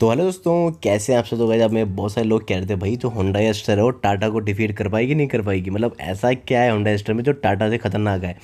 तो हेलो दोस्तों कैसे आप सब लोग जब मैं बहुत सारे लोग कह रहे थे भाई जो होंडा एस्टर है वो टाटा को डिफीट कर पाएगी नहीं कर पाएगी मतलब ऐसा क्या है होंडा एस्टर में जो टाटा से खतरनाक है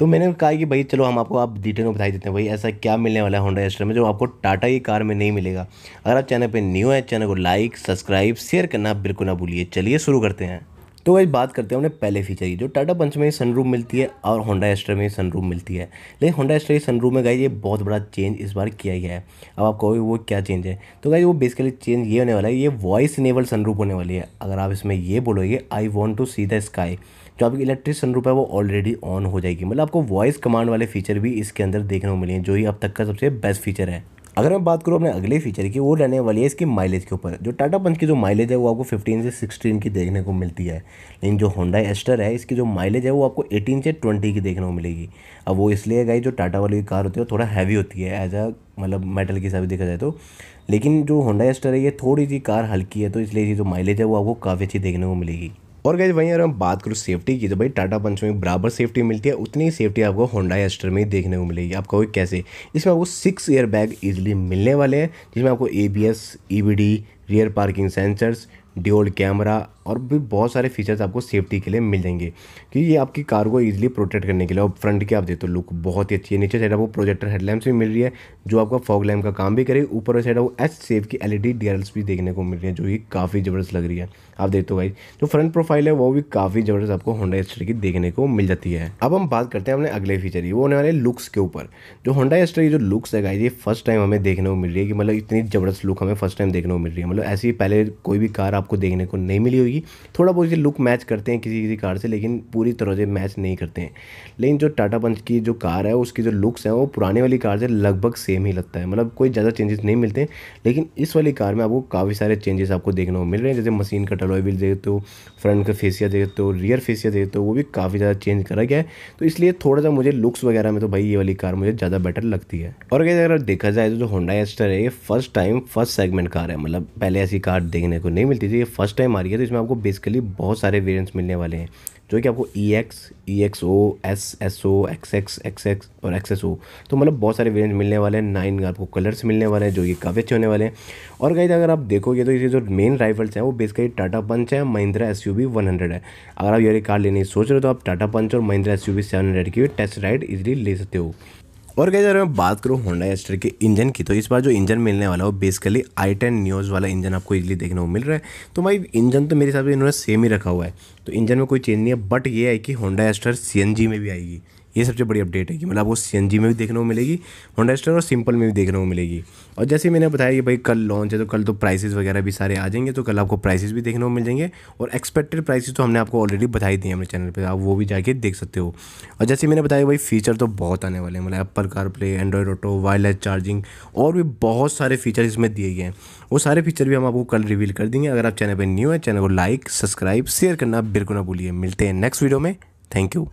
तो मैंने कहा कि भाई चलो हम आपको आप डिटेल में बताई देते हैं भाई ऐसा क्या मिलने वाला है होंडा एस्टर में जो आपको टाटा की कार में नहीं मिलेगा अगर आप चैनल पर न्यू है चैनल को लाइक सब्सक्राइब शेयर करना बिल्कुल ना भूलिए चलिए शुरू करते हैं तो वही बात करते हैं उन्हें पहले फीचर की जो टाटा पंच में सनरूम मिलती है और होंडा एस्ट्रा में सनरूम मिलती है लेकिन होंडा एस्ट्रा की सनरूम में गाई ये बहुत बड़ा चेंज इस बार किया गया है अब आप कहोगे वो क्या चेंज है तो गाई वो बेसिकली चेंज ये होने वाला है ये वॉइस इनेबल रूप होने वाली है अगर आप इसमें ये बोलोगे I want to see the sky जो आपकी इलेक्ट्रिक रूप है वो ऑलरेडी ऑन हो जाएगी मतलब आपको वॉइस कमांड वाले फीचर भी इसके अंदर देखने को मिले हैं जो ही अब तक का सबसे बेस्ट फीचर है अगर मैं बात करूँ अपने अगले फीचर की वो रहने वाली है इसकी माइलेज के ऊपर जो टाटा पंच की जो माइलेज है वो आपको 15 से 16 की देखने को मिलती है लेकिन जो होंडा एस्टर है इसकी जो माइलेज है वो आपको 18 से 20 की देखने को मिलेगी अब वो इसलिए गई जो टाटा वाली कार होती है वो थोड़ा हैवी होती है एज अ मतलब मेटल के हिसाब से देखा जाए तो लेकिन जो होंडा एस्टर है ये थोड़ी सी कार हल्की है तो इसलिए जो माइलेज है वो आपको काफ़ी अच्छी देखने को मिलेगी और गए वहीं अगर हम बात करूँ सेफ्टी की तो भाई टाटा पंच में बराबर सेफ्टी मिलती है उतनी ही सेफ्टी आपको होंडा एस्टर में देखने को मिलेगी आपको कहोगे कैसे इसमें आपको सिक्स ईयर बैग ईजिली मिलने वाले हैं जिसमें आपको A B S E D rear parking sensors dual camera और भी बहुत सारे फीचर्स आपको सेफ्टी के लिए मिल जाएंगे कि ये आपकी कार को ईजिली प्रोटेक्ट करने के लिए और फ्रंट की आप देते हो लुक बहुत ही अच्छी है नीचे साइड आपको प्रोजेक्टर हेडलैम्प्स भी मिल रही है जो आपका फॉग लैम्प का काम भी करे ऊपर साइड आपको एच सेफ की एल ई भी देखने को मिल रही है जो कि काफ़ी ज़बरदस्त लग रही है आप देखते हो भाई जो फ्रंट प्रोफाइल है वो भी काफ़ी ज़बरदस्त आपको होंडा एस्ट्री की देखने को मिल जाती है अब हम बात करते हैं अपने अगले फीचर की वो होने वाले लुक्स के ऊपर जो होंडा एस्ट्री जो लुक्स है ये फर्स्ट टाइम हमें देखने को मिल रही है कि मतलब इतनी ज़बरदस्त लुक हमें फर्स्ट टाइम देखने को मिल रही है मतलब ऐसी पहले कोई भी कार आपको देखने को नहीं मिली होगी की थोड़ा बहुत ये लुक मैच करते हैं किसी किसी कार से लेकिन पूरी तरह से मैच नहीं करते हैं लेकिन जो टाटा पंच की जो कार है उसकी जो लुक्स हैं वो पुराने वाली कार से लगभग सेम ही लगता है मतलब कोई ज़्यादा चेंजेस नहीं मिलते लेकिन इस वाली कार में आपको काफ़ी सारे चेंजेस आपको देखने को मिल रहे हैं जैसे मशीन का टलॉय व्हील देखते हो फ्रंट का फेसिया देखते हो रियर फेसिया देखते हो वो भी काफ़ी ज़्यादा चेंज करा गया है तो इसलिए थोड़ा सा मुझे लुक्स वगैरह में तो भाई ये वाली कार मुझे ज़्यादा बेटर लगती है और अगर देखा जाए तो जो होंडा एस्टर है ये first time first segment car है मतलब पहले ऐसी कार देखने को नहीं मिलती थी ये फर्स्ट टाइम आ रही है तो इसमें में आपको बेसिकली बहुत सारे वेरियंट्स मिलने वाले हैं जो कि आपको E X E X O S S O X X X X और एक्स एस ओ तो मतलब बहुत सारे वेरियंट मिलने वाले हैं नाइन आपको कलर्स मिलने वाले हैं जो कि काफ़ी अच्छे होने वाले हैं और कहीं अगर आप देखोगे तो ये जो मेन राइफल्स हैं वो बेसिकली टाटा पंच है Mahindra S U one hundred है अगर आप ये कार लेने सोच रहे हो तो आप टाटा पंच और Mahindra S U seven hundred की टेस्ट राइड इजिली ले सकते हो और गई अगर मैं बात करूँ होंडा एस्टर के इंजन की तो इस बार जो इंजन मिलने वाला हो बेसिकली आई टेन न्यूज़ वाला इंजन आपको इजीली देखने को मिल रहा है तो भाई इंजन तो मेरे हिसाब से इन्होंने सेम ही रखा हुआ है तो इंजन में कोई चेंज नहीं है बट ये है कि होंडा एस्टर सी में भी आएगी ये सबसे बड़ी अपडेट है कि मतलब आपको सी में भी देखने को मिलेगी होंडा और सिंपल में भी देखने को मिलेगी और जैसे मैंने बताया कि भाई कल लॉन्च है तो कल तो प्राइसेस वगैरह भी सारे आ जाएंगे तो कल आपको प्राइसेस भी देखने को मिल जाएंगे और एक्सपेक्टेड प्राइसेस तो हमने आपको ऑलरेडी बताई दी है अपने चैनल पर आप वो भी जाके देख सकते हो और जैसे मैंने बताया भाई फीचर तो बहुत आने वाले हैं मतलब Apple car play Android auto wireless charging और भी बहुत सारे फीचर इसमें दिए गए हैं वो सारे फीचर भी हम आपको कल रिवील कर देंगे अगर आप चैनल पर न्यू है चैनल को लाइक सब्सक्राइब शेयर करना बिल्कुल ना भूलिए मिलते हैं नेक्स्ट वीडियो में थैंक यू